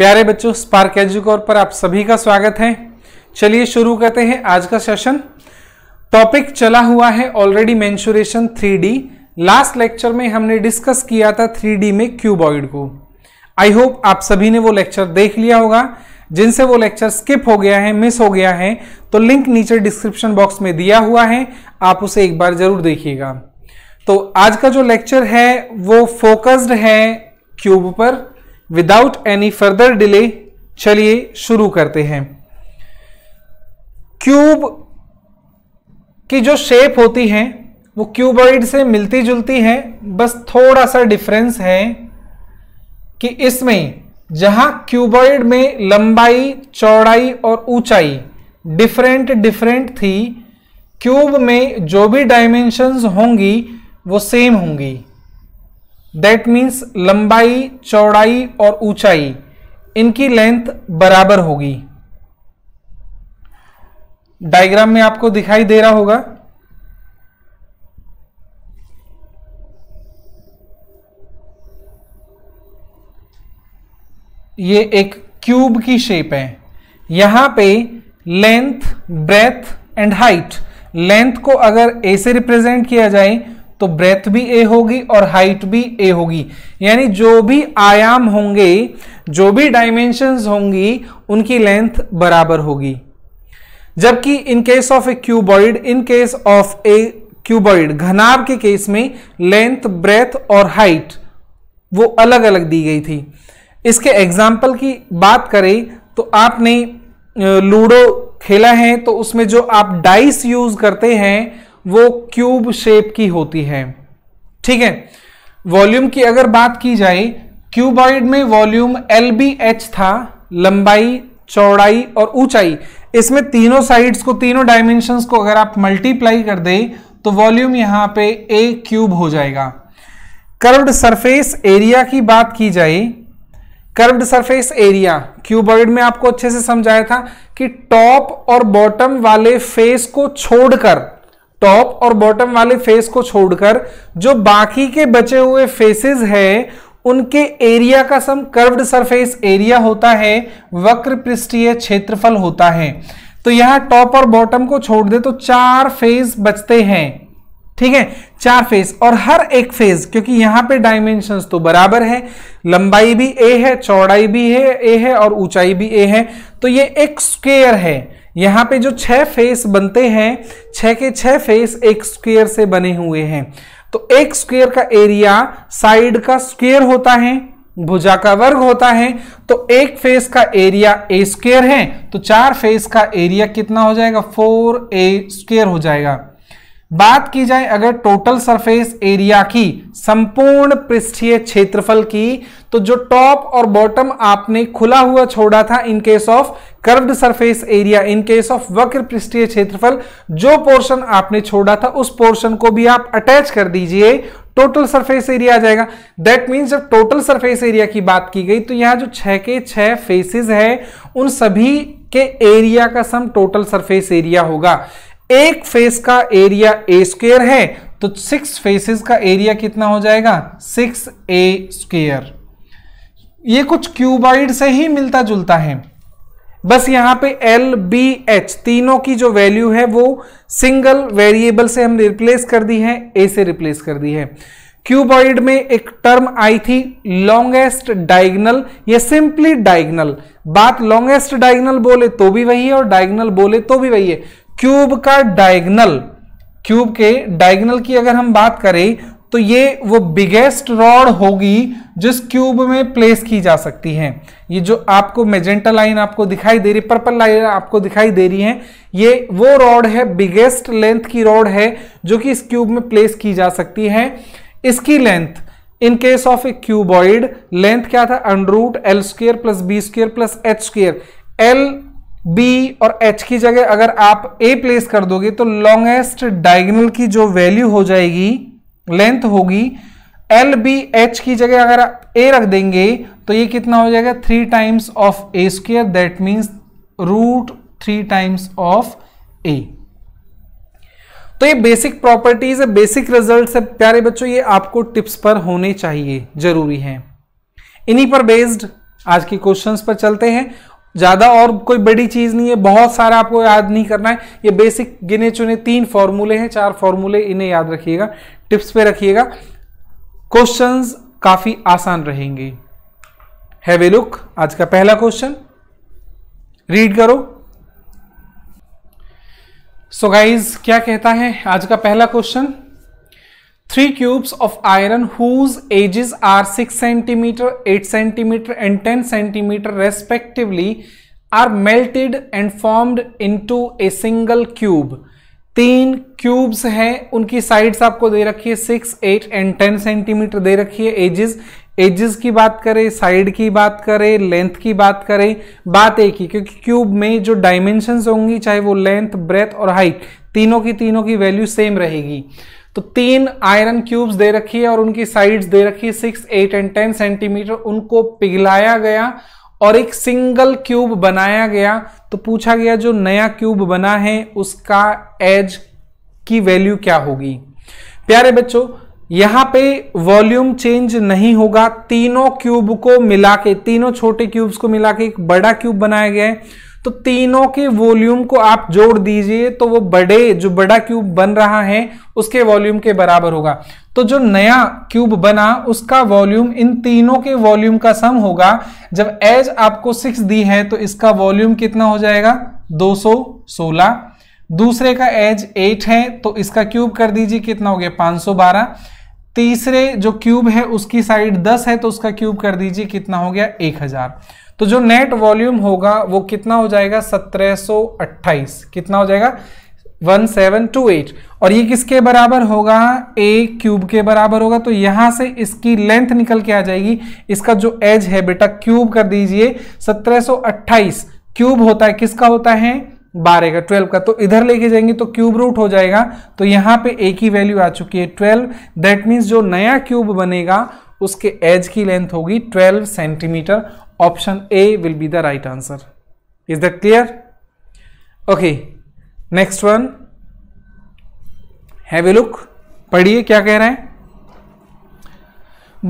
प्यारे बच्चों स्पार्क एजुकोर पर आप सभी का स्वागत है चलिए शुरू करते हैं आज का सेशन टॉपिक चला हुआ है already mensuration 3D last lecture में हमने डिस्कस किया था 3D में क्यूबॉइड को आई होप आप सभी ने वो लेक्चर देख लिया होगा जिनसे वो लेक्चर स्किप हो गया है मिस हो गया है तो लिंक नीचे डिस्क्रिप्शन बॉक्स में दिया हुआ है आप उसे एक बार जरूर देखिएगा तो आज का जो लेक्चर है वो फोकस्ड है क्यूब पर विदाउट एनी फर्दर डिले चलिए शुरू करते हैं क्यूब की जो शेप होती है वो क्यूबॉइड से मिलती जुलती है बस थोड़ा सा डिफरेंस है कि इसमें जहां क्यूबॉइड में लंबाई चौड़ाई और ऊंचाई डिफरेंट डिफरेंट थी क्यूब में जो भी डायमेंशंस होंगी वो सेम होंगी दैट मीन्स लंबाई चौड़ाई और ऊंचाई इनकी लेंथ बराबर होगी डायग्राम में आपको दिखाई दे रहा होगा ये एक क्यूब की शेप है यहां पे length breadth and height length को अगर ऐसे रिप्रेजेंट किया जाए तो ब्रेथ भी ए होगी और हाइट भी ए होगी यानी जो भी आयाम होंगे जो भी डायमेंशन होंगी उनकी लेंथ बराबर होगी जबकि in case of a cuboid in case of a cuboid घनाब के केस में लेंथ ब्रेथ और हाइट वो अलग अलग दी गई थी इसके एग्जाम्पल की बात करें तो आपने लूडो खेला है तो उसमें जो आप डाइस यूज करते हैं वो क्यूब शेप की होती है ठीक है वॉल्यूम की अगर बात की जाए क्यूबॉइड में वॉल्यूम एल बी एच था लंबाई चौड़ाई और ऊंचाई इसमें तीनों साइड्स को तीनों डायमेंशंस को अगर आप मल्टीप्लाई कर दें तो वॉल्यूम यहां पे ए क्यूब हो जाएगा कर्व्ड सरफेस एरिया की बात की जाए कर्व्ड सरफेस एरिया क्यूबॉइड में आपको अच्छे से समझाया था कि टॉप और बॉटम वाले फेस को छोड़कर टॉप और बॉटम वाले फेस को छोड़कर जो बाकी के बचे हुए फेसेस हैं उनके एरिया का सम कर्व्ड सरफेस एरिया होता है वक्र पृष्ठीय क्षेत्रफल होता है तो यहां टॉप और बॉटम को छोड़ दे तो चार फेज बचते हैं ठीक है चार फेज और हर एक फेज क्योंकि यहां पे डायमेंशंस तो बराबर है लंबाई भी ए है चौड़ाई भी है ए है और ऊंचाई भी ए है तो ये एक स्क्वेयर है यहाँ पे जो छह फेस बनते हैं छह के छह फेस एक स्क्वेयर से बने हुए हैं तो एक स्क्वेयर का एरिया साइड का स्क्वेयर होता है भुजा का वर्ग होता है तो एक फेस का एरिया ए स्क्वेयर है तो चार फेस का एरिया कितना हो जाएगा फोर ए स्क्वेयर हो जाएगा बात की जाए अगर टोटल सरफेस एरिया की संपूर्ण पृष्ठीय क्षेत्रफल की तो जो टॉप और बॉटम आपने खुला हुआ छोड़ा था in case of curved surface area in case of वक्र पृष्ठीय क्षेत्रफल जो पोर्शन आपने छोड़ा था उस पोर्शन को भी आप अटैच कर दीजिए टोटल सरफेस एरिया आ जाएगा दैट मीन्स जब टोटल सरफेस एरिया की बात की गई तो यहां जो छह के छह फेसेस है उन सभी के एरिया का सम टोटल सरफेस एरिया होगा एक फेस का एरिया ए स्क्वेयर है तो सिक्स फेसेस का एरिया कितना हो जाएगा सिक्स ए स्क्वेयर ये कुछ क्यूबाइड से ही मिलता जुलता है बस यहां पे एल बी एच तीनों की जो वैल्यू है वो सिंगल वेरिएबल से हमने रिप्लेस कर दी है ए से रिप्लेस कर दी है क्यूबॉइड में एक टर्म आई थी लॉन्गेस्ट डायगनल ये सिंपली डायगनल बात लॉन्गेस्ट डायगनल बोले तो भी वही है और डायगनल बोले तो भी वही है क्यूब का डायगनल क्यूब के डायगनल की अगर हम बात करें तो ये वो बिगेस्ट रॉड होगी जिस क्यूब में प्लेस की जा सकती है ये जो आपको मेजेंटा लाइन आपको दिखाई दे रही पर्पल लाइन आपको दिखाई दे रही है ये वो रॉड है बिगेस्ट लेंथ की रॉड है जो कि इस क्यूब में प्लेस की जा सकती है इसकी length in case of a cuboid length क्या था under root L square plus B square plus H square L B और एच की जगह अगर आप ए प्लेस कर दोगे तो लॉन्गेस्ट डायगनल की जो वैल्यू हो जाएगी लेंथ होगी एल बी एच की जगह अगर ए रख देंगे तो ये कितना हो जाएगा three times of a square that means root three times of a तो ये बेसिक प्रॉपर्टीज है बेसिक रिजल्ट है प्यारे बच्चों ये आपको टिप्स पर होने चाहिए जरूरी है इन्हीं पर बेस्ड आज के क्वेश्चंस पर चलते हैं ज़्यादा और कोई बड़ी चीज़ नहीं है बहुत सारा आपको याद नहीं करना है ये बेसिक गिने चुने तीन फॉर्मूले हैं चार फॉर्मूले इन्हें याद रखिएगा टिप्स पे रखिएगा क्वेश्चंस काफ़ी आसान रहेंगे हैव ए लुक आज का पहला क्वेश्चन रीड करो सो so गाइज क्या कहता है आज का पहला question three cubes of iron whose edges are six centimetre eight centimetre and ten centimetre respectively are melted and formed into a single cube तीन क्यूब्स हैं उनकी साइड्स आपको दे रखी है six eight and ten centimetre दे रखी है एजेस एजेस की बात करें साइड की बात करें लेंथ की बात करें बात एक ही क्योंकि क्यूब में जो डायमेंशंस होंगी चाहे वो लेंथ ब्रेथ और हाइट तीनों की तीनों की वैल्यू सेम रहेगी तो तीन आयरन क्यूब्स दे रखी है और उनकी साइड्स दे रखी है six eight and ten centimetre उनको पिघलाया गया और एक सिंगल क्यूब बनाया गया तो पूछा गया जो नया क्यूब बना है उसका एज की वैल्यू क्या होगी प्यारे बच्चों यहां पे वॉल्यूम चेंज नहीं होगा तीनों क्यूब को मिला के तीनों छोटे क्यूब्स को मिला के एक बड़ा क्यूब बनाया गया है तो तीनों के वॉल्यूम को आप जोड़ दीजिए तो वो बड़े जो बड़ा क्यूब बन रहा है उसके वॉल्यूम के बराबर होगा तो जो नया क्यूब बना उसका वॉल्यूम इन तीनों के वॉल्यूम का सम होगा जब एज आपको सिक्स दी है तो इसका वॉल्यूम कितना हो जाएगा 216 दूसरे का एज एट है तो इसका क्यूब कर दीजिए कितना हो गया बारह तीसरे जो क्यूब है उसकी साइड दस है तो उसका क्यूब कर दीजिए कितना हो गया हजार तो जो नेट वॉल्यूम होगा वो कितना हो जाएगा 1728 कितना हो जाएगा 1728 और ये किसके बराबर होगा ए क्यूब के बराबर होगा तो यहां से इसकी लेंथ निकल के आ जाएगी इसका जो एज है बेटा क्यूब कर दीजिए 1728 क्यूब होता है किसका होता है बारह का ट्वेल्व का तो इधर लेके जाएंगे तो क्यूब रूट हो जाएगा तो यहां पे ए की वैल्यू आ चुकी है ट्वेल्व दैट मीन्स जो नया क्यूब बनेगा उसके एज की लेंथ होगी 12 centimetre option A will be the right answer. Is that clear? Okay, next one. Have a look. पढ़िए क्या कह रहे हैं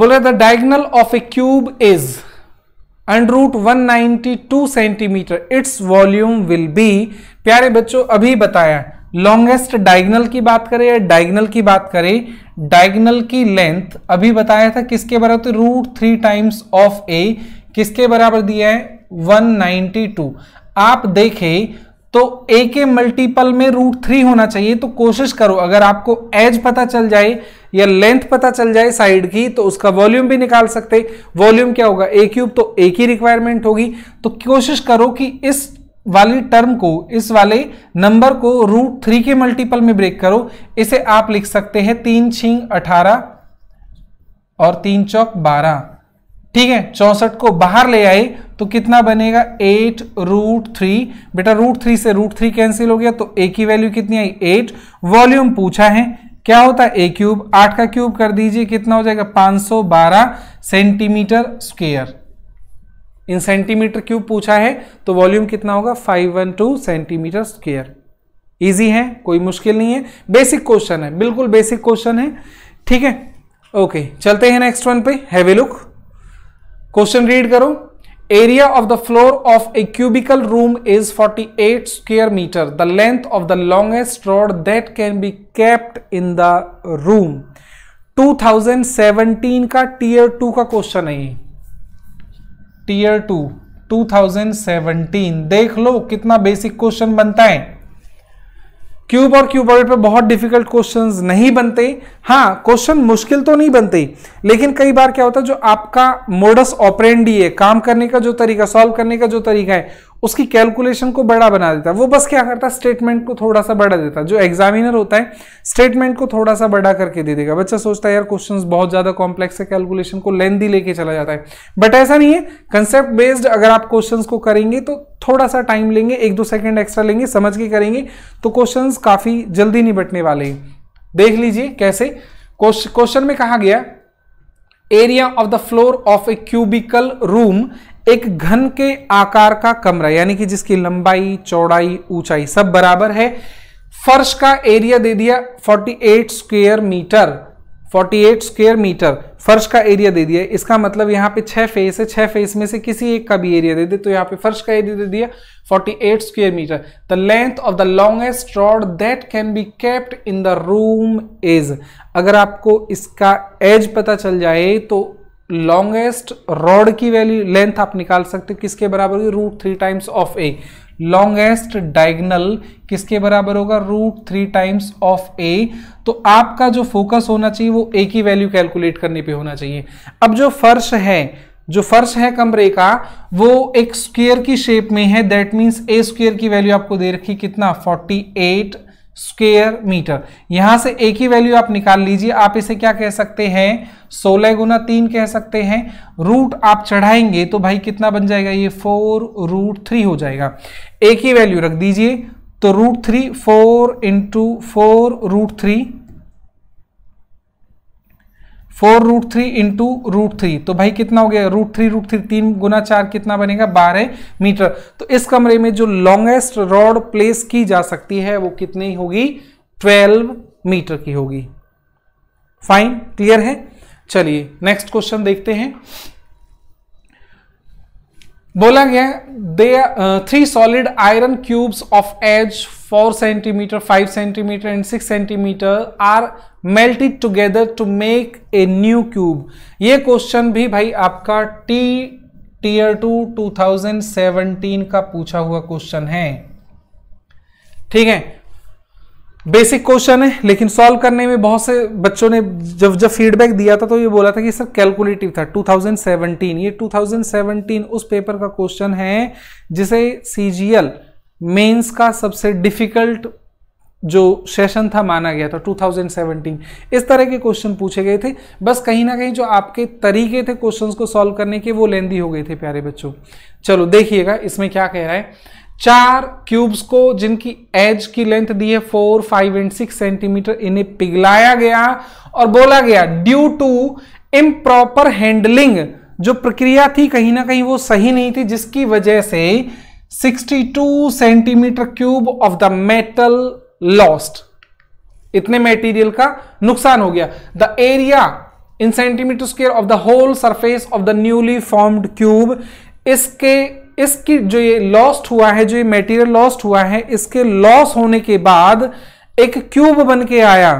बोले the diagonal of a cube is under root one centimetre its volume will be प्यारे बच्चों अभी बताया लॉन्गेस्ट डायगनल की बात करें या डायगनल की बात करें डायगनल की लेंथ अभी बताया था किसके बराबर root three times of a किसके बराबर दिया है 192 आप देखें तो ए के मल्टीपल में रूट थ्री होना चाहिए तो कोशिश करो अगर आपको एज पता चल जाए या लेंथ पता चल जाए साइड की तो उसका वॉल्यूम भी निकाल सकते वॉल्यूम क्या होगा ए क्यूब तो ए की रिक्वायरमेंट होगी तो कोशिश करो कि इस वाली टर्म को इस वाले नंबर को रूट थ्री के मल्टीपल में ब्रेक करो इसे आप लिख सकते हैं तीन छींग अठारह और तीन चौक बारह ठीक है चौसठ को बाहर ले आए तो कितना बनेगा एट रूट थ्री बेटा रूट थ्री से रूट थ्री कैंसिल हो गया तो ए की वैल्यू कितनी आई एट वॉल्यूम पूछा है क्या होता है ए क्यूब आठ का क्यूब कर दीजिए कितना हो जाएगा 512 centimetre square in centimetre cube पूछा है तो वॉल्यूम कितना होगा 512 सेंटीमीटर स्क्वेयर इजी है कोई मुश्किल नहीं है बेसिक क्वेश्चन है बिल्कुल बेसिक क्वेश्चन है ठीक है ओके चलते हैं नेक्स्ट वन पे हैवी लुक क्वेश्चन रीड करो area of the floor of a cubical room is 48 eight square metre the length of the longest rod that can be kept in the room 2017 का tier two का question है tier two 2017 देख लो कितना basic question बनता है cube और orbit पे बहुत डिफिकल्ट क्वेश्चंस नहीं बनते हाँ क्वेश्चन मुश्किल तो नहीं बनते लेकिन कई बार क्या होता है जो आपका मोडस ऑपरेंडी है काम करने का जो तरीका सॉल्व करने का जो तरीका है उसकी कैलकुलेशन को बड़ा बना देता है वो बस क्या करता है स्टेटमेंट को थोड़ा सा बड़ा देता है जो एग्जामिनर होता है स्टेटमेंट को थोड़ा सा बड़ा करके दे देगा बच्चा सोचता है यार क्वेश्चन बहुत ज्यादा कॉम्प्लेक्स है कैलकुलेशन को लेंदी लेके चला जाता है बट ऐसा नहीं है कंसेप्ट बेस्ड अगर आप क्वेश्चन को करेंगे तो थोड़ा सा टाइम लेंगे एक दो सेकेंड एक्स्ट्रा लेंगे समझ के करेंगे तो क्वेश्चन काफी जल्दी निपटने वाले हैं देख लीजिए कैसे क्वेश्चन में कहा गया area of the floor of a cubical room एक घन के आकार का कमरा यानी कि जिसकी लंबाई चौड़ाई ऊंचाई सब बराबर है फर्श का एरिया दे दिया 48 स्क्वायर मीटर 48 स्क्वायर मीटर फर्श का एरिया दे दिया इसका मतलब यहां पे छह फेस है छह फेस में से किसी एक का भी एरिया दे दे तो यहां पे फर्श का एरिया दे दिया 48 square metre the length of the longest rod that can be kept in the room edge अगर आपको इसका एज पता चल जाए तो लॉन्गेस्ट रॉड की वैल्यू लेंथ आप निकाल सकते हो किसके बराबर होगी root three times of a longest diagonal किसके बराबर होगा root three times of a तो आपका जो फोकस होना चाहिए वो ए की वैल्यू कैलकुलेट करने पे होना चाहिए अब जो फर्श है जो फर्श है कमरे का वो एक स्क्वेयर की शेप में है दैट मीन्स ए स्क्वेयर की वैल्यू आपको दे रखी कितना एट स्क्वेयर मीटर यहां से एक ही वैल्यू आप निकाल लीजिए आप इसे क्या कह सकते हैं सोलह गुना तीन कह सकते हैं रूट आप चढ़ाएंगे तो भाई कितना बन जाएगा ये फोर रूट थ्री हो जाएगा एक ही वैल्यू रख दीजिए तो root three four into four root three four root three into root three तो भाई कितना हो गया रूट थ्री रूट थ्री तीन गुना चार कितना बनेगा बारह मीटर तो इस कमरे में जो लॉन्गेस्ट रॉड प्लेस की जा सकती है वो कितनी होगी ट्वेल्व मीटर की होगी फाइन क्लियर है चलिए नेक्स्ट क्वेश्चन देखते हैं बोला गया the three solid iron cubes of edge four centimetre five centimetre and six centimetre are melt it together to make a new cube ये क्वेश्चन भी भाई आपका टी टीयर टू 2017 का पूछा हुआ क्वेश्चन है ठीक है बेसिक क्वेश्चन है लेकिन सॉल्व करने में बहुत से बच्चों ने जब जब फीडबैक दिया था तो ये बोला था कि सर कैलकुलेटिव था 2017 ये 2017 उस पेपर का क्वेश्चन है जिसे सीजीएल मेंस का सबसे डिफिकल्ट जो सेशन था माना गया था 2017 इस तरह के क्वेश्चन पूछे गए थे बस कहीं ना कहीं जो आपके तरीके थे क्वेश्चंस को सॉल्व करने के वो लेंदी हो गए थे प्यारे बच्चों चलो देखिएगा इसमें क्या कह रहा है चार क्यूब्स को जिनकी एज की लेंथ दी है four five and six centimetre इन्हें पिघलाया गया और बोला गया ड्यू टू इम्प्रॉपर हैंडलिंग जो प्रक्रिया थी कहीं ना कहीं वो सही नहीं थी जिसकी वजह से 62 centimetre cube of the metal lost इतने मेटीरियल का नुकसान हो गया the area in centimetre square of the whole surface of the newly formed cube इसके इसकी जो ये लॉस्ट हुआ है जो ये मेटीरियल लॉस्ट हुआ है इसके लॉस होने के बाद एक क्यूब बन के आया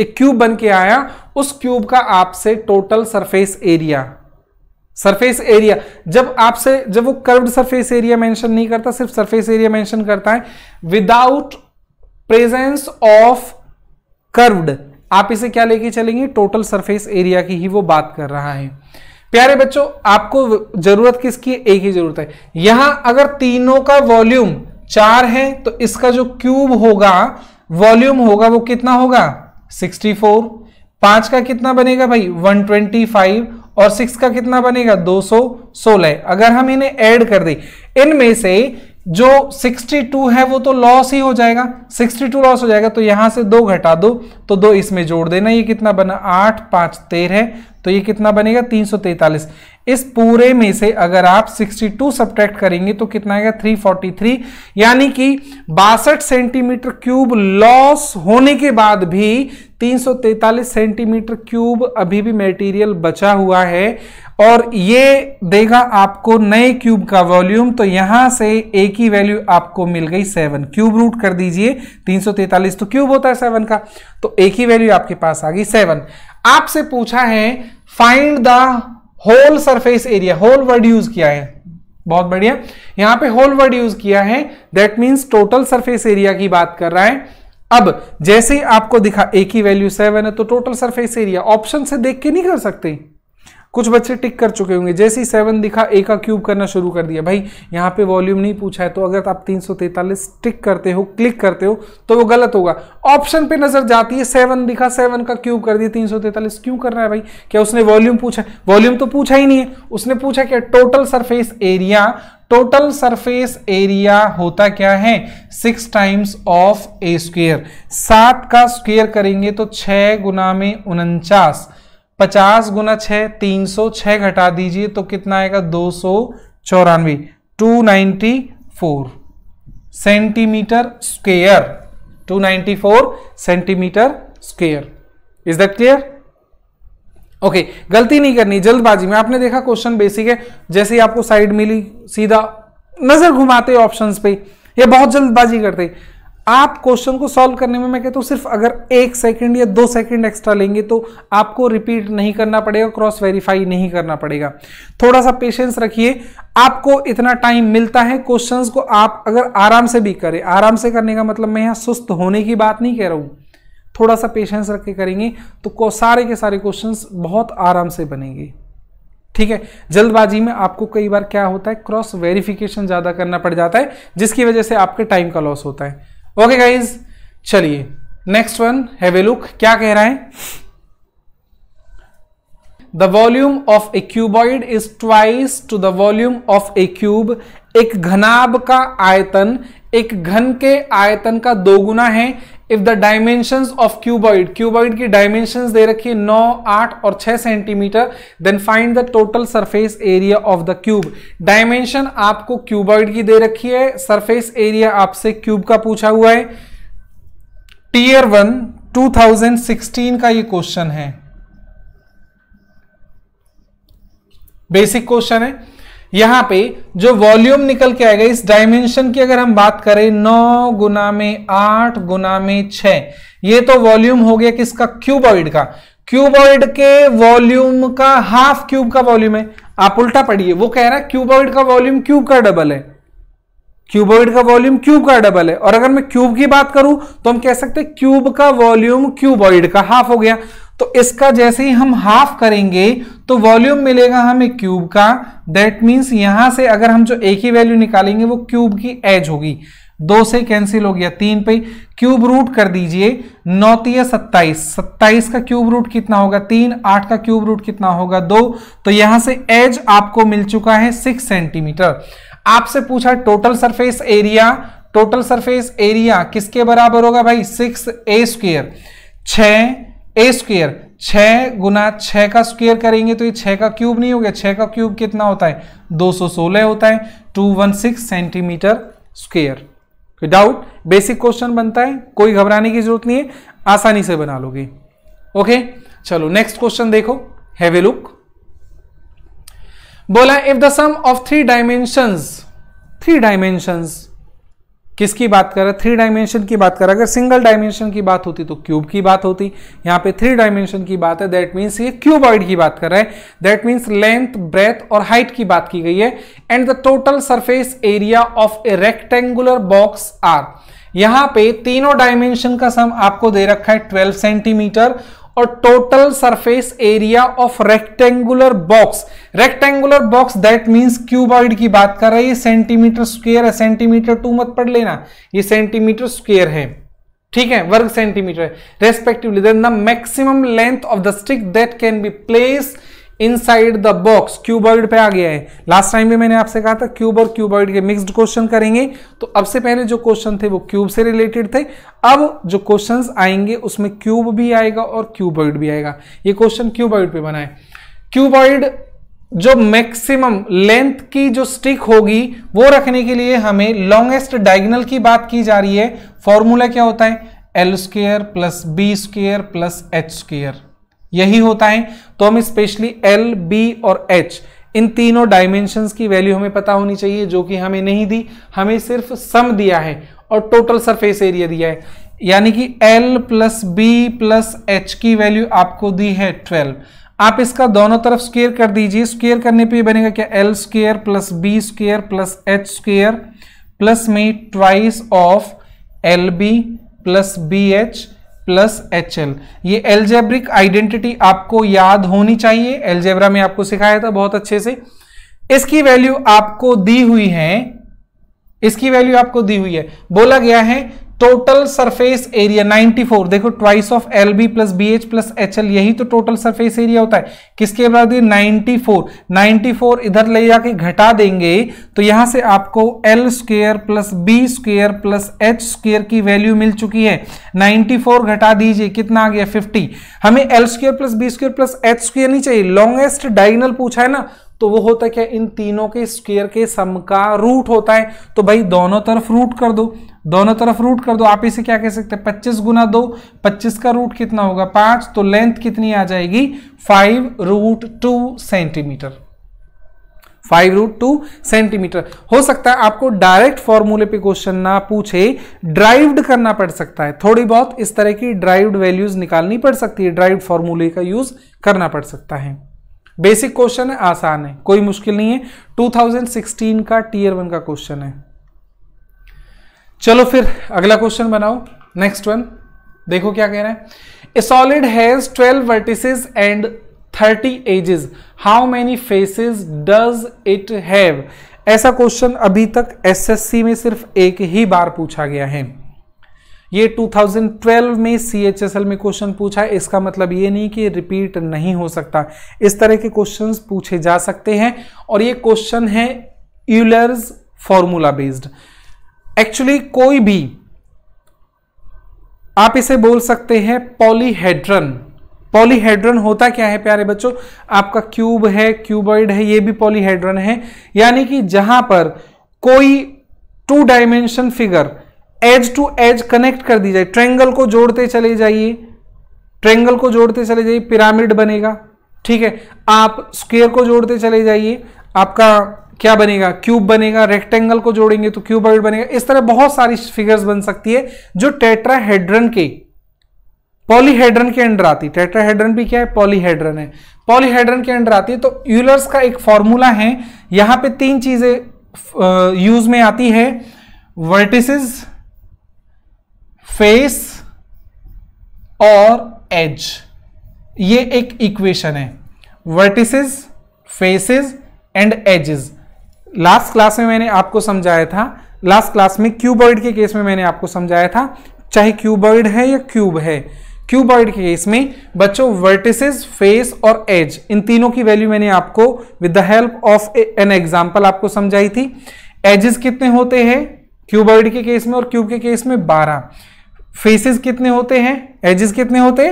एक क्यूब बन के आया उस क्यूब का आपसे total surface area surface area जब आपसे जब वो कर्व्ड सरफेस एरिया मेंशन नहीं करता सिर्फ सरफेस एरिया मेंशन करता है विदाउट प्रेजेंस ऑफ कर्व्ड आप इसे क्या लेके चलेंगे टोटल सरफेस एरिया की ही वो बात कर रहा है प्यारे बच्चों आपको जरूरत किसकी एक ही जरूरत है यहां अगर तीनों का वॉल्यूम चार है तो इसका जो क्यूब होगा वॉल्यूम होगा वो कितना होगा 64 पांच का कितना बनेगा भाई 125 और सिक्स का कितना बनेगा 216 अगर हम इन्हें ऐड कर दें इनमें से जो 62 है वो तो लॉस ही हो जाएगा 62 लॉस हो जाएगा तो यहां से दो घटा दो तो दो इसमें जोड़ देना ये कितना बना आठ पांच तेरह तो ये कितना बनेगा 343 इस पूरे में से अगर आप 62 सब्ट्रैक्ट करेंगे तो कितना आएगा 343 यानी कि बासठ सेंटीमीटर क्यूब लॉस होने के बाद भी 343 सेंटीमीटर क्यूब अभी भी मेटीरियल बचा हुआ है और ये देगा आपको नए क्यूब का वॉल्यूम तो यहां से ए की वैल्यू आपको मिल गई सेवन क्यूब रूट कर दीजिए तीन सौ तैतालीस तो क्यूब होता है सेवन का तो ए की वैल्यू आपके पास आ गई सेवन आपसे पूछा है find the whole surface area whole word use किया है बहुत बढ़िया यहां पे होल वर्ड यूज किया है that means total surface area की बात कर रहा है अब जैसे ही आपको दिखा ए की वैल्यू सेवन है तो टोटल सरफेस एरिया ऑप्शन से देख के नहीं कर सकते कुछ बच्चे टिक कर चुके होंगे जैसे ही सेवन दिखा ए का क्यूब करना शुरू कर दिया भाई यहाँ पे वॉल्यूम नहीं पूछा है तो अगर आप तीन टिक करते हो क्लिक करते हो तो वो गलत होगा ऑप्शन पे नजर जाती है सेवन दिखा सेवन का क्यूब कर दिया तीन क्यों कर रहा है भाई क्या उसने वॉल्यूम पूछा वॉल्यूम तो पूछा ही नहीं है उसने पूछा क्या total surface area total surface area होता क्या है six times of a square सात का स्क्वेयर करेंगे तो छह गुना में उनचास पचास गुना छ तीन सौ छः घटा दीजिए तो कितना आएगा दो सौ चौरानवे two ninety four centimetre square two ninety four centimetre square is that clear okay गलती नहीं करनी जल्दबाजी में आपने देखा क्वेश्चन बेसिक है जैसे ही आपको साइड मिली सीधा नजर घुमाते ऑप्शंस पे ये बहुत जल्दबाजी करते आप क्वेश्चन को सॉल्व करने में मैं कहता हूँ सिर्फ अगर एक सेकंड या दो सेकंड एक्स्ट्रा लेंगे तो आपको रिपीट नहीं करना पड़ेगा क्रॉस वेरीफाई नहीं करना पड़ेगा थोड़ा सा पेशेंस रखिए आपको इतना टाइम मिलता है क्वेश्चंस को आप अगर आराम से भी करें आराम से करने का मतलब मैं यहाँ सुस्त होने की बात नहीं कह रहा हूँ थोड़ा सा पेशेंस रख के करेंगे तो सारे के सारे क्वेश्चन बहुत आराम से बनेंगे ठीक है जल्दबाजी में आपको कई बार क्या होता है क्रॉस वेरिफिकेशन ज़्यादा करना पड़ जाता है जिसकी वजह से आपके टाइम का लॉस होता है ओके गाइज चलिए next one have a look क्या कह रहा है the volume of a cuboid is twice to the volume of a cube एक घनाब का आयतन एक घन के आयतन का दोगुना है if the dimension of cuboid cuboid की डायमेंशन दे रखी है नौ आठ और छह centimetre then find the total surface area of the cube dimension आपको क्यूबॉइड की दे रखी है सरफेस एरिया आपसे क्यूब का पूछा हुआ है टीयर वन 2016 का ये क्वेश्चन है बेसिक क्वेश्चन है यहां पे जो वॉल्यूम निकल के आएगा इस डायमेंशन की अगर हम बात करें नौ गुना में आठ गुना में छ ये तो वॉल्यूम हो गया किसका क्यूबॉइड का क्यूबॉइड के वॉल्यूम का हाफ क्यूब का वॉल्यूम है आप उल्टा पढ़िए वो कह रहा है क्यूबॉइड का वॉल्यूम क्यूब का डबल है क्यूबॉइड का वॉल्यूम क्यूब का डबल है और अगर मैं क्यूब की बात करूं तो हम कह सकते हैं क्यूब का वॉल्यूम क्यूबॉइड का हाफ हो गया तो इसका जैसे ही हम हाफ करेंगे तो वॉल्यूम मिलेगा हमें क्यूब का दैट मीन्स यहां से अगर हम जो एक ही वैल्यू निकालेंगे वो क्यूब की एज होगी दो से कैंसिल हो गया तीन पे क्यूब रूट कर दीजिए नौतीय सत्ताईस सत्ताईस का क्यूब रूट कितना होगा तीन आठ का क्यूब रूट कितना होगा दो तो यहां से एज आपको मिल चुका है सिक्स सेंटीमीटर आपसे पूछा total surface area total surface area किसके बराबर होगा भाई सिक्स ए स्क्र छ ए स्क्वेयर छः गुना छः का स्क्वेयर करेंगे तो ये छः का क्यूब नहीं हो गया छः का क्यूब कितना होता है 216 होता है 216 सेंटीमीटर स्क्वेयर कोई डाउट बेसिक क्वेश्चन बनता है कोई घबराने की जरूरत नहीं है आसानी से बना लोगे ओके चलो नेक्स्ट क्वेश्चन देखो हैव ए लुक बोला if the sum of three dimensions three dimensions किसकी बात कर रहा है थ्री डायमेंशन की बात कर रहा है अगर सिंगल डायमेंशन की बात होती तो क्यूब की बात होती यहाँ पे थ्री डायमेंशन की बात है दैट मीन्स ये क्यूबॉइड की बात कर रहा है दैट मीन्स लेंथ ब्रेथ और हाइट की बात की गई है and the total surface area of a rectangular box are यहां पे तीनों डायमेंशन का सम आपको दे रखा है 12 सेंटीमीटर और total surface area of rectangular box rectangular box that means cuboid की बात कर रहा है ये सेंटीमीटर स्क्वेयर है सेंटीमीटर टू मत पढ़ लेना ये सेंटीमीटर स्क्वेयर है ठीक है वर्ग सेंटीमीटर है respectively then the maximum length of the stick that can be place inside the box cuboid पे आ गया है लास्ट टाइम भी मैंने आपसे कहा था क्यूब और क्यूबॉइड के मिक्सड क्वेश्चन करेंगे तो अब से पहले जो क्वेश्चन थे वो क्यूब से रिलेटेड थे अब जो क्वेश्चंस आएंगे उसमें क्यूब भी आएगा और क्यूबॉइड भी आएगा ये क्वेश्चन क्यूबॉइड पे बनाए क्यूबॉइड जो मैक्सिमम लेंथ की जो स्टिक होगी वो रखने के लिए हमें लॉन्गेस्ट डायगनल की बात की जा रही है फॉर्मूला क्या होता है L square plus B square plus H square यही होता है तो हम स्पेशली एल बी और एच इन तीनों डायमेंशन की वैल्यू हमें पता होनी चाहिए जो कि हमें नहीं दी हमें सिर्फ सम दिया है और टोटल सरफेस एरिया दिया है यानी कि L plus B plus H की वैल्यू आपको दी है 12 आप इसका दोनों तरफ स्क्वेयर कर दीजिए स्क्वेयर करने पे बनेगा क्या L square plus B square plus H square plus में twice of L B plus B H plus H L ये एलजेब्रिक आइडेंटिटी आपको याद होनी चाहिए एलजेब्रा में आपको सिखाया था बहुत अच्छे से इसकी वैल्यू आपको दी हुई है इसकी वैल्यू आपको दी हुई है बोला गया है टोटल सरफेस एरिया 94 देखो twice of L B plus B H plus H L यही तो टोटल सरफेस एरिया होता है किसके बराबर 94 94 इधर ले जाके घटा देंगे तो यहां से आपको L square plus B square plus H square की वैल्यू मिल चुकी है 94 घटा दीजिए कितना आ गया 50 हमें L square plus B square plus H square नहीं चाहिए लॉन्गेस्ट डाइनल पूछा है ना तो वो होता है क्या इन तीनों के स्क्वेयर के सम का रूट होता है तो भाई दोनों तरफ रूट कर दो दोनों तरफ रूट कर दो आप इसे क्या कह सकते हैं पच्चीस गुना दो पच्चीस का रूट कितना होगा पांच तो लेंथ कितनी आ जाएगी five root two centimetre five root two centimetre हो सकता है आपको डायरेक्ट फॉर्मूले पे क्वेश्चन ना पूछे ड्राइव्ड करना पड़ सकता है थोड़ी बहुत इस तरह की ड्राइव्ड वैल्यूज निकालनी पड़ सकती है ड्राइव्ड फॉर्मूले का यूज करना पड़ सकता है बेसिक क्वेश्चन है आसान है कोई मुश्किल नहीं है 2016 का टीयर वन का क्वेश्चन है चलो फिर अगला क्वेश्चन बनाओ नेक्स्ट वन देखो क्या कह रहे हैं a solid has twelve vertices and thirty edges how many faces does it have ऐसा क्वेश्चन अभी तक एसएससी में सिर्फ एक ही बार पूछा गया है ये 2012 में सी एच एस एल में क्वेश्चन पूछा है इसका मतलब ये नहीं कि रिपीट नहीं हो सकता इस तरह के क्वेश्चंस पूछे जा सकते हैं और ये क्वेश्चन है यूलर्स फॉर्मूला बेस्ड एक्चुअली कोई भी आप इसे बोल सकते हैं पॉलीहेड्रन पॉलीहेड्रन होता क्या है प्यारे बच्चों आपका क्यूब है क्यूबॉइड है ये भी पॉलीहेड्रन है यानी कि जहां पर कोई two dimension figure edge to edge connect कर दी जाए ट्रेंगल को जोड़ते चले जाइए ट्रेंगल को जोड़ते चले जाइए पिरामिड बनेगा ठीक है आप स्क्वेयर को जोड़ते चले जाइए आपका क्या बनेगा क्यूब बनेगा रेक्टेंगल को जोड़ेंगे तो क्यूबॉइड बनेगा इस तरह बहुत सारी फिगर्स बन सकती है जो टेट्राहेड्रन के पॉलीहेड्रन के अंडर आती टेट्राहेड्रन भी क्या है पॉलीहेड्रन है पॉलीहेड्रन के अंडर आती है तो यूलर्स का एक फॉर्मूला है यहां पे तीन चीजें यूज में आती है वर्टिसेस फेस और एज ये एक इक्वेशन है vertices faces and edges last class में मैंने आपको समझाया था लास्ट क्लास में क्यूबॉइड के केस में मैंने आपको समझाया था चाहे क्यूबॉइड है या क्यूब है क्यूबॉइड के केस में बच्चों वर्टिसेस फेस और एज इन तीनों की वैल्यू मैंने आपको with the help of an example आपको समझाई थी एजेस कितने होते हैं क्यूबॉइड के केस में और क्यूब के केस में बारह फेसेस कितने होते हैं एजेस कितने होते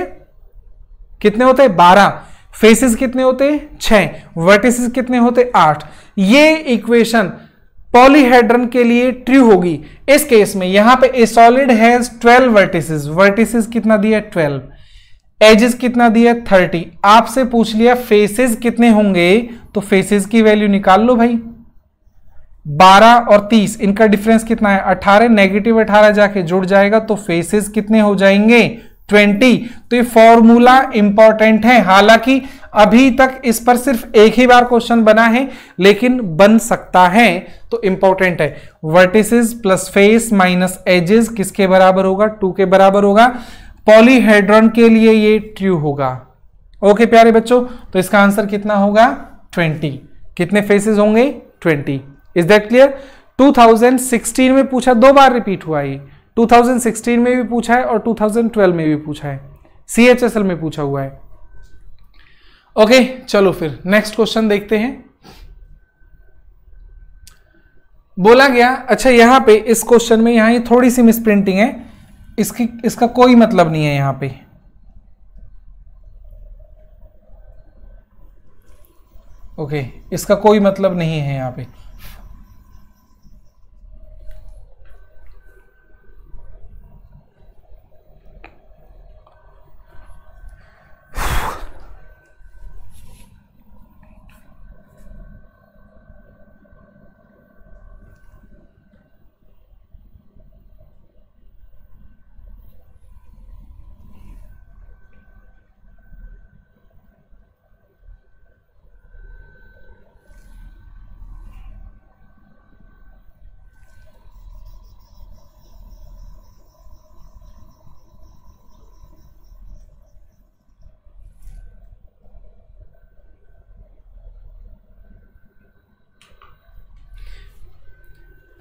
कितने होते हैं बारह फेसेस कितने होते हैं 6 वर्टिसेस कितने होते आठ ये इक्वेशन पॉलीहेड्रन के लिए ट्रू होगी इस केस में यहां पे a solid has 12 vertices vertices कितना दिया 12 एजेस कितना दिया 30 आपसे पूछ लिया फेसेस कितने होंगे तो फेसेस की वैल्यू निकाल लो भाई 12 और 30 इनका डिफरेंस कितना है 18 नेगेटिव 18 जाके जुड़ जाएगा तो फेसेस कितने हो जाएंगे ट्वेंटी तो ये फॉर्मूला इंपॉर्टेंट है हालांकि अभी तक इस पर सिर्फ एक ही बार क्वेश्चन बना है लेकिन बन सकता है तो इंपॉर्टेंट है vertices plus face minus edges किसके बराबर होगा टू के बराबर होगा पॉलीहेड्रॉन के लिए ये ट्रू होगा ओके प्यारे बच्चों तो इसका आंसर कितना होगा ट्वेंटी कितने फेसेस होंगे twenty is that clear two में पूछा दो बार रिपीट हुआ ये 2016 में भी पूछा है और 2012 में भी पूछा है सी में पूछा हुआ है ओके चलो फिर नेक्स्ट क्वेश्चन देखते हैं बोला गया अच्छा यहां पे इस क्वेश्चन में यहां ये थोड़ी सी मिसप्रिंटिंग है इसकी इसका कोई मतलब नहीं है यहां पे ओके इसका कोई मतलब नहीं है यहां पे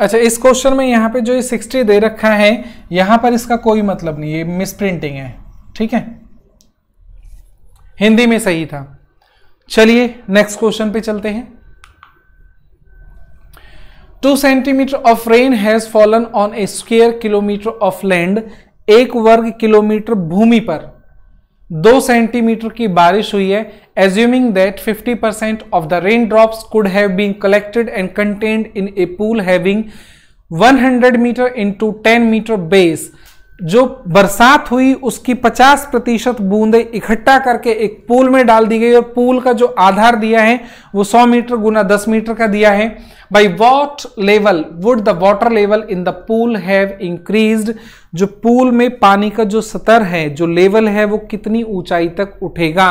अच्छा इस क्वेश्चन में यहाँ पे जो ये सिक्सटी दे रखा है यहाँ पर इसका कोई मतलब नहीं ये मिस प्रिंटिंग है ठीक है हिंदी में सही था चलिए नेक्स्ट क्वेश्चन पे चलते हैं two centimetre of rain has fallen on a square kilometre of land एक वर्ग किलोमीटर भूमि पर दो सेंटीमीटर की बारिश हुई है assuming that 50% percent of the rain drops could have been collected and contained in a pool having 100 metre into 10 metre base जो बरसात हुई उसकी 50 प्रतिशत बूंदें इकट्ठा करके एक पूल में डाल दी गई और पूल का जो आधार दिया है वो 100 मीटर गुना 10 मीटर का दिया है by what level would the water level in the pool have increased जो पूल में पानी का जो सतर है जो लेवल है वो कितनी ऊंचाई तक उठेगा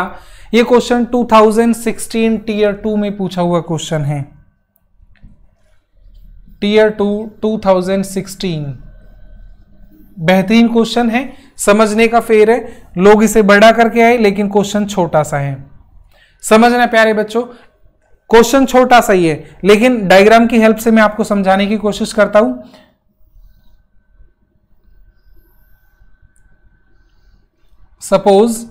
ये क्वेश्चन 2016 टीयर टू में पूछा हुआ क्वेश्चन है टीयर टू 2016 बेहतरीन क्वेश्चन है समझने का फेर है लोग इसे बड़ा करके आए लेकिन क्वेश्चन छोटा सा है समझना प्यारे बच्चों क्वेश्चन छोटा सा ही है लेकिन डायग्राम की हेल्प से मैं आपको समझाने की कोशिश करता हूं सपोज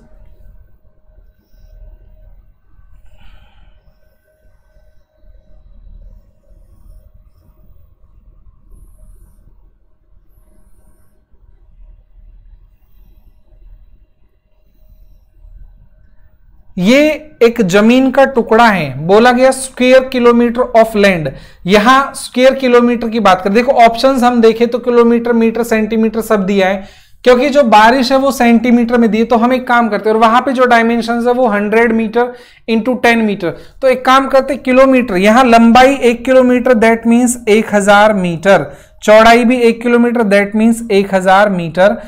ये एक जमीन का टुकड़ा है बोला गया स्क्वेयर किलोमीटर ऑफ लैंड यहां स्क्वेयर किलोमीटर की बात कर देखो ऑप्शंस हम देखें तो किलोमीटर मीटर सेंटीमीटर सब दिया है क्योंकि जो बारिश है वो सेंटीमीटर में दी तो हम एक काम करते हैं और वहां पे जो डायमेंशन है वो 100 मीटर इंटू टेन मीटर तो एक काम करते किलोमीटर यहां लंबाई एक किलोमीटर दैट मीन्स एक हजार मीटर चौड़ाई भी एक किलोमीटर दैट मीन्स एक हजार मीटर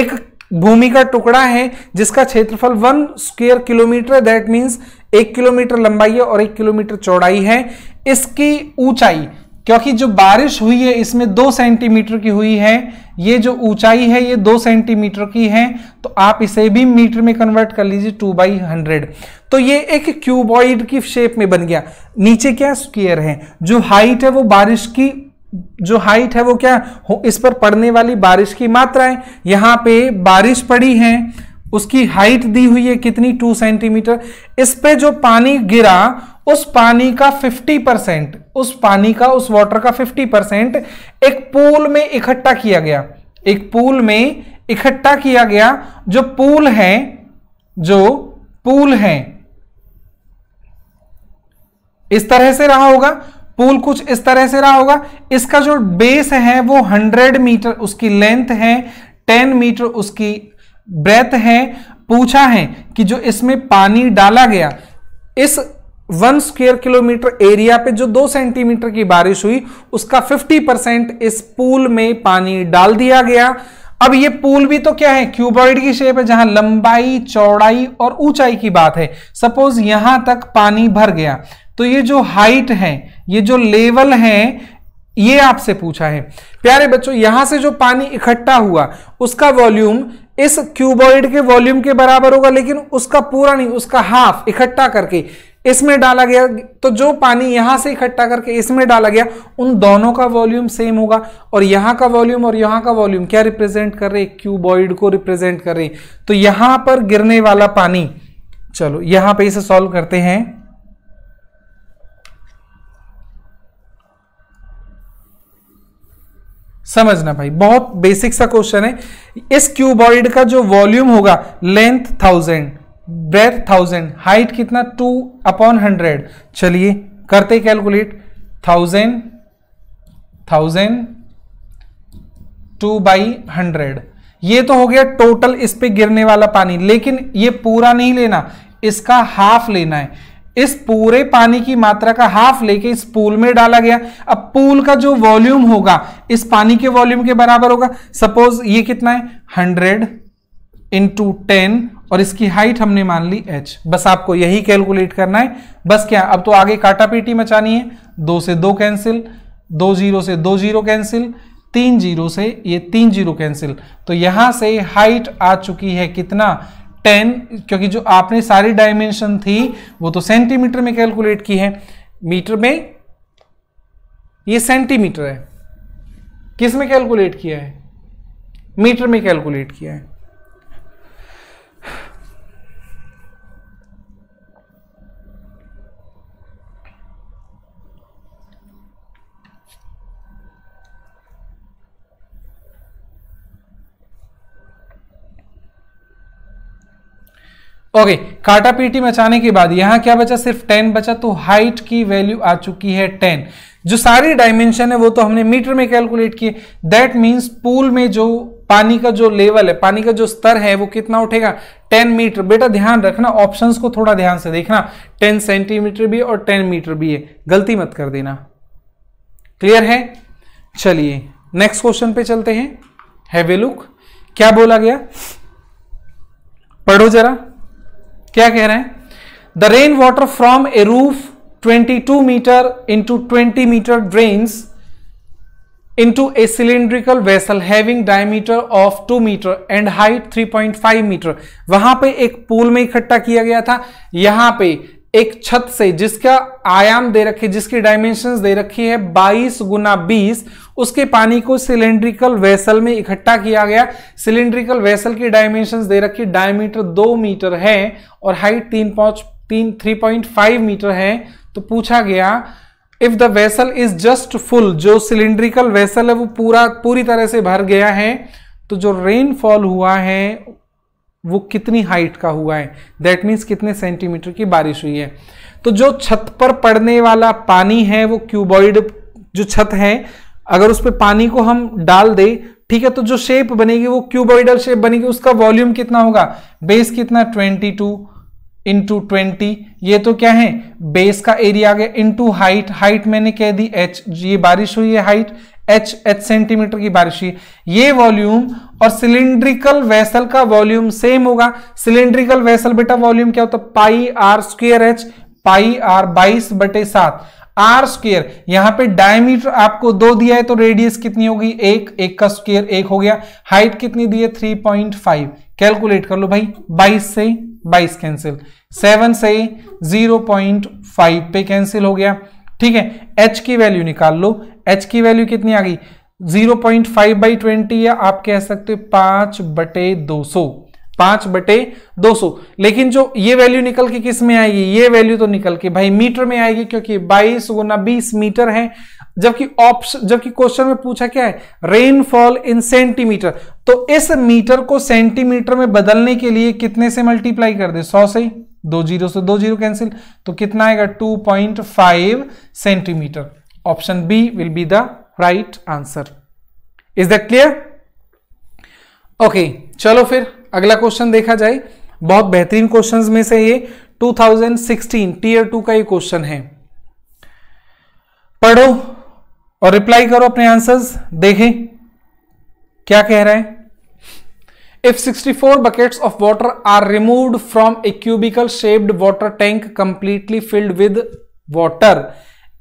एक भूमि का टुकड़ा है जिसका क्षेत्रफल one square kilometre that means एक किलोमीटर लंबाई है और एक किलोमीटर चौड़ाई है इसकी ऊंचाई क्योंकि जो बारिश हुई है इसमें दो सेंटीमीटर की हुई है ये जो ऊंचाई है ये दो सेंटीमीटर की है तो आप इसे भी मीटर में कन्वर्ट कर लीजिए टू बाई हंड्रेड तो ये एक क्यूबॉइड की शेप में बन गया नीचे क्या स्क्वेयर है जो हाइट है वो बारिश की जो हाइट है वो क्या इस पर पड़ने वाली बारिश की मात्रा है यहां पे बारिश पड़ी है उसकी हाइट दी हुई है कितनी टू सेंटीमीटर इस पे जो पानी गिरा उस पानी का 50 परसेंट उस पानी का उस वाटर का 50 परसेंट एक पूल में इकट्ठा किया गया एक पूल में इकट्ठा किया गया जो पूल है जो पूल है इस तरह से रहा होगा पुल कुछ इस तरह से रहा होगा इसका जो बेस है वो 100 मीटर उसकी लेंथ है 10 मीटर उसकी ब्रेथ है पूछा है कि जो इसमें पानी डाला गया इस वन स्क्वेयर किलोमीटर एरिया पे जो दो सेंटीमीटर की बारिश हुई उसका 50 परसेंट इस पूल में पानी डाल दिया गया अब ये पूल भी तो क्या है क्यूबॉइड की शेप है जहां लंबाई चौड़ाई और ऊंचाई की बात है सपोज यहां तक पानी भर गया तो ये जो हाइट है ये जो लेवल है ये आपसे पूछा है प्यारे बच्चों यहां से जो पानी इकट्ठा हुआ उसका वॉल्यूम इस क्यूबॉइड के वॉल्यूम के बराबर होगा लेकिन उसका पूरा नहीं उसका हाफ इकट्ठा करके इसमें डाला गया तो जो पानी यहां से इकट्ठा करके इसमें डाला गया उन दोनों का वॉल्यूम सेम होगा और यहां का वॉल्यूम और यहां का वॉल्यूम क्या रिप्रेजेंट कर रहे हैं क्यूबॉइड को रिप्रेजेंट कर रहे हैं तो यहां पर गिरने वाला पानी चलो यहां पे इसे सॉल्व करते हैं समझना भाई बहुत बेसिक सा क्वेश्चन है इस क्यूबॉइड का जो वॉल्यूम होगा length thousand breadth thousand height कितना टू अपॉन हंड्रेड चलिए करते calculate thousand thousand two by hundred ये तो हो गया टोटल इस पे गिरने वाला पानी लेकिन ये पूरा नहीं लेना इसका हाफ लेना है इस पूरे पानी की मात्रा का हाफ लेके इस पूल में डाला गया अब पूल का जो वॉल्यूम होगा इस पानी के वॉल्यूम के बराबर होगा सपोज ये कितना है हंड्रेड इंटू टेन और इसकी हाइट हमने मान ली एच बस आपको यही कैलकुलेट करना है बस क्या अब तो आगे काटा पीटी मचानी है दो से दो कैंसिल दो जीरो से दो जीरो कैंसिल तीन जीरो से ये तीन जीरो कैंसिल तो यहां से हाइट आ चुकी है कितना टेन क्योंकि जो आपने सारी डायमेंशन थी वो तो सेंटीमीटर में कैलकुलेट की है मीटर में ये सेंटीमीटर है किस में कैलकुलेट किया है मीटर में कैलकुलेट किया है ओके काटा पीटी मचाने के बाद यहां क्या बचा सिर्फ टेन बचा तो हाइट की वैल्यू आ चुकी है टेन जो सारी डायमेंशन है वो तो हमने मीटर में कैलकुलेट किए दैट मीन्स पूल में जो पानी का जो लेवल है पानी का जो स्तर है वो कितना उठेगा 10 मीटर बेटा ध्यान रखना ऑप्शंस को थोड़ा ध्यान से देखना 10 सेंटीमीटर भी और 10 मीटर भी है गलती मत कर देना क्लियर है चलिए नेक्स्ट क्वेश्चन पे चलते हैं हैवे लुक क्या बोला गया पढ़ो जरा क्या कह रहे हैं the rain water from a roof twenty two metre into twenty metre drain into a cylindrical vessel having diameter of two metre and height three point five metre वहां पर एक पूल में इकट्ठा किया गया था यहां पर एक छत से जिसका आयाम दे रखी जिसकी डायमेंशन दे रखी है 22 गुना बीस उसके पानी को सिलेंड्रिकल वेसल में इकट्ठा किया गया सिलेंड्रिकल वेसल की डायमेंशन दे रखी डायमीटर दो मीटर है और हाइट तीन पॉच तीन थ्री पॉइंट फाइव मीटर है तो पूछा गया if the vessel is just full जो सिलेंड्रिकल वेसल है वो पूरा पूरी तरह से भर गया है तो जो रेनफॉल हुआ है वो कितनी हाइट का हुआ है दैट मीन्स कितने सेंटीमीटर की बारिश हुई है तो जो छत पर पड़ने वाला पानी है वो क्यूबॉइड जो छत है अगर उस पर पानी को हम डाल दें ठीक है तो जो शेप बनेगी वो क्यूबॉइडल शेप बनेगी उसका वॉल्यूम कितना होगा बेस कितना ट्वेंटी टू इंटू ट्वेंटी ये तो क्या है बेस का एरिया आ गया इंटू हाइट हाइट मैंने कह दी एच ये बारिश हुई है हाइट एच एच सेंटीमीटर की बारिश हुई ये वॉल्यूम और सिलिंड्रिकल वेसल का वॉल्यूम सेम होगा सिलिंड्रिकल वेसल बेटा वॉल्यूम क्या होता है pi R square H pi R बाईस बटे सात आर स्क्र यहां पे डायमीटर आपको दो दिया है तो रेडियस कितनी होगी एक एक का स्क्र एक हो गया हाइट कितनी दी है थ्री पॉइंट फाइव कैलकुलेट कर लो भाई बाईस से बाईस कैंसिल सेवन से जीरो पॉइंट फाइव पे कैंसिल हो गया ठीक है एच की वैल्यू निकाल लो एच की वैल्यू कितनी आ गई 0.5 पॉइंट फाइव बाई ट्वेंटी या आप कह सकते हो पांच बटे दो सौ पांच बटे दो सौ लेकिन जो ये वैल्यू निकल के किस में आएगी ये वैल्यू तो निकल के भाई मीटर में आएगी क्योंकि बाईस गुना बीस मीटर है जबकि ऑप्शन जबकि क्वेश्चन में पूछा क्या है रेनफॉल इन सेंटीमीटर तो इस मीटर को सेंटीमीटर में बदलने के लिए कितने से मल्टीप्लाई कर दे सौ से दो जीरो से दो जीरो कैंसिल तो कितना आएगा 2.5 centimetre option B will be the right answer is that clear okay चलो फिर अगला क्वेश्चन देखा जाए बहुत बेहतरीन क्वेश्चंस में से ये 2016 टीयर टू का ये क्वेश्चन है पढ़ो और रिप्लाई करो अपने आंसर्स देखें क्या कह रहा है If 64 buckets of water are removed from a cubical shaped water tank completely filled with water,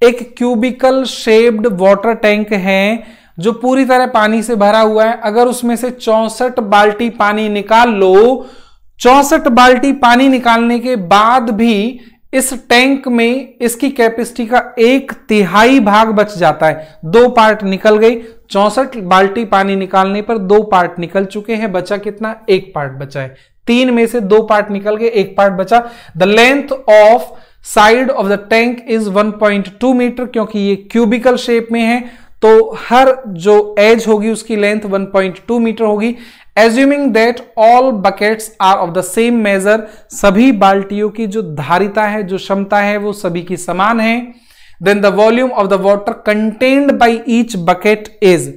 एक क्यूबिकल शेप्ड वाटर टैंक है जो पूरी तरह पानी से भरा हुआ है अगर उसमें से चौसठ बाल्टी पानी निकाल लो चौसठ बाल्टी पानी निकालने के बाद भी इस टैंक में इसकी कैपेसिटी का एक तिहाई भाग बच जाता है दो पार्ट निकल गई चौसठ बाल्टी पानी निकालने पर दो पार्ट निकल चुके हैं बचा कितना एक पार्ट बचा है तीन में से दो पार्ट निकल गए एक पार्ट बचा the length of side of the tank is 1.2 metre क्योंकि ये क्यूबिकल शेप में है तो हर जो एज होगी उसकी लेंथ 1.2 मीटर होगी assuming that all buckets are of the same measure सभी बाल्टियों की जो धारिता है जो क्षमता है वो सभी की समान है then the volume of the water contained by each bucket is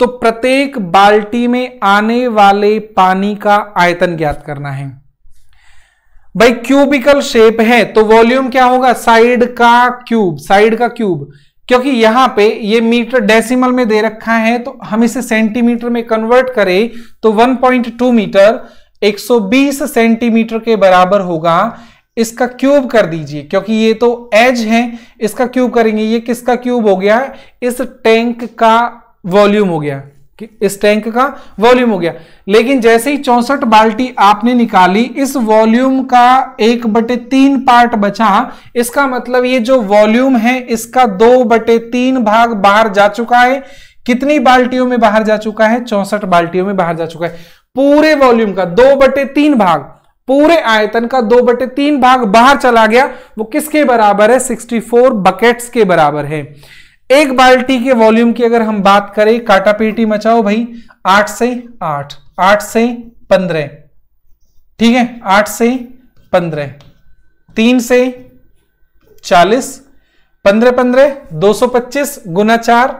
तो प्रत्येक बाल्टी में आने वाले पानी का आयतन ज्ञात करना है भाई क्यूबिकल शेप है तो वॉल्यूम क्या होगा साइड का क्यूब साइड का क्यूब क्योंकि यहां पे ये मीटर डेसिमल में दे रखा है तो हम इसे सेंटीमीटर में कन्वर्ट करें तो 1.2 मीटर 120 सेंटीमीटर के बराबर होगा इसका क्यूब कर दीजिए क्योंकि ये तो एज है इसका क्यूब करेंगे ये किसका क्यूब हो गया इस टैंक का वॉल्यूम हो गया इस टैंक का वॉल्यूम हो गया लेकिन जैसे ही चौसठ बाल्टी आपने निकाली इस वॉल्यूम का एक बटे तीन पार्ट बचा इसका मतलब ये जो वॉल्यूम है इसका दो बटे तीन भाग बाहर जा चुका है कितनी बाल्टियों में बाहर जा चुका है चौसठ बाल्टियों में बाहर जा चुका है पूरे वॉल्यूम का दो बटे तीन भाग पूरे आयतन का दो बटे तीन भाग बाहर चला गया वो किसके बराबर है फोर बकेट्स के बराबर है एक बाल्टी के वॉल्यूम की अगर हम बात करें काटा पेटी मचाओ भाई आठ से आठ आठ से पंद्रह ठीक है आठ से पंद्रह तीन से चालीस पंद्रह पंद्रह दो सौ पच्चीस गुना चार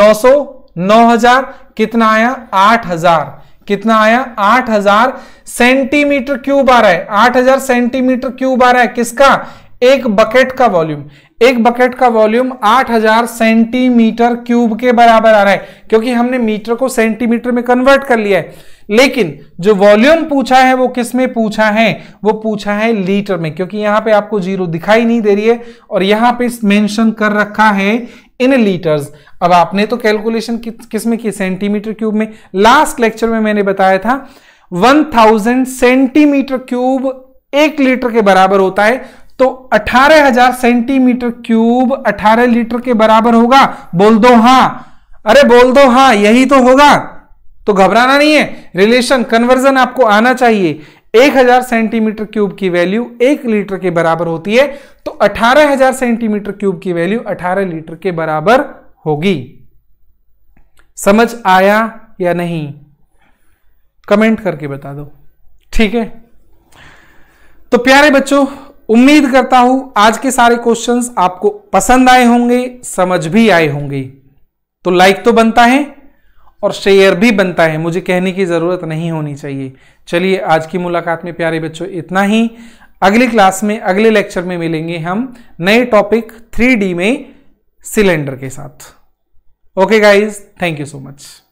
नौ सौ नौ हजार कितना आया आठ हजार कितना आया आठ हजार सेंटीमीटर क्यूब आ रहा है आठ हजार सेंटीमीटर क्यूब आ रहा है किसका एक बकेट का वॉल्यूम एक बकेट का वॉल्यूम 8000 सेंटीमीटर क्यूब के बराबर आ रहा है क्योंकि हमने मीटर को सेंटीमीटर में कन्वर्ट कर लिया है लेकिन जो वॉल्यूम पूछा है वो किस में पूछा है वो पूछा है लीटर में क्योंकि यहां पे आपको जीरो दिखाई नहीं दे रही है और यहां पे मेंशन कर रखा है इन लीटर्स अब आपने तो कैलकुलेशन किस में की सेंटीमीटर क्यूब में लास्ट लेक्चर में मैंने बताया था वन सेंटीमीटर क्यूब एक लीटर के बराबर होता है तो 18000 सेंटीमीटर क्यूब 18 लीटर के बराबर होगा बोल दो हा अरे बोल दो हा यही तो होगा तो घबराना नहीं है रिलेशन कन्वर्जन आपको आना चाहिए 1000 सेंटीमीटर क्यूब की वैल्यू एक लीटर के बराबर होती है तो 18000 सेंटीमीटर क्यूब की वैल्यू 18 लीटर के बराबर होगी समझ आया या नहीं कमेंट करके बता दो ठीक है तो प्यारे बच्चों उम्मीद करता हूं आज के सारे क्वेश्चंस आपको पसंद आए होंगे समझ भी आए होंगे तो लाइक तो बनता है और शेयर भी बनता है मुझे कहने की ज़रूरत नहीं होनी चाहिए चलिए आज की मुलाकात में प्यारे बच्चों इतना ही अगली क्लास में अगले लेक्चर में मिलेंगे हम नए टॉपिक थ्री में सिलेंडर के साथ okay guys thank you so much